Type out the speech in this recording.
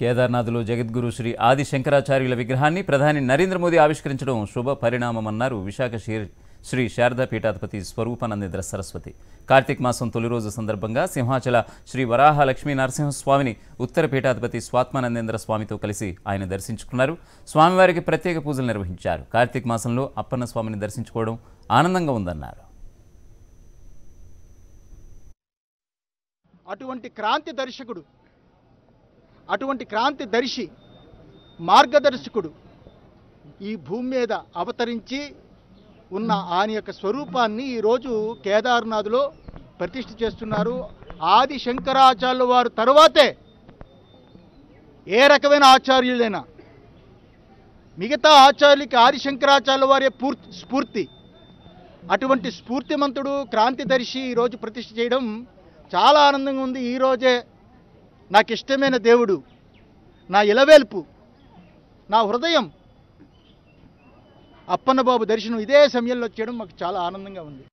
కేదార్నాథ్లో జగద్గురు శ్రీ ఆది శంకరాచార్యుల విగ్రహాన్ని ప్రధాని నరేంద్ర మోదీ ఆవిష్కరించడం శుభ పరిణామమన్నారు విశాఖ శ్రీ శారదా పీఠాధిపతి స్వరూపానందేంద్ర సరస్వతి కార్తీక్ మాసం తొలి రోజు సందర్భంగా సింహాచల శ్రీ వరాహ లక్ష్మీ నరసింహస్వామిని ఉత్తర పీఠాధిపతి స్వాత్మానందేంద్ర స్వామితో కలిసి ఆయన దర్శించుకున్నారు స్వామివారికి ప్రత్యేక పూజలు నిర్వహించారు కార్తీక్ మాసంలో అప్పన్న స్వామిని దర్శించుకోవడం ఆనందంగా ఉందన్నారు అటువంటి క్రాంతి దర్శకుడు అటువంటి క్రాంతి దర్శి మార్గదర్శకుడు ఈ భూమి మీద అవతరించి ఉన్న ఆయన యొక్క స్వరూపాన్ని ఈరోజు కేదార్నాథ్లో ప్రతిష్ఠ చేస్తున్నారు ఆది శంకరాచార్యుల వారు తరువాతే ఏ రకమైన ఆచార్యులైనా మిగతా ఆచార్యులకి ఆది శంకరాచార్యుల వారే పూర్తి స్ఫూర్తి అటువంటి స్ఫూర్తిమంతుడు క్రాంతిదర్శి ఈరోజు ప్రతిష్ఠ చేయడం చాలా ఆనందంగా ఉంది ఈరోజే నాకు ఇష్టమైన దేవుడు నా ఇలవేల్పు నా హృదయం అప్పన్నబాబు దర్శనం ఇదే సమయంలో చేయడం మాకు చాలా ఆనందంగా ఉంది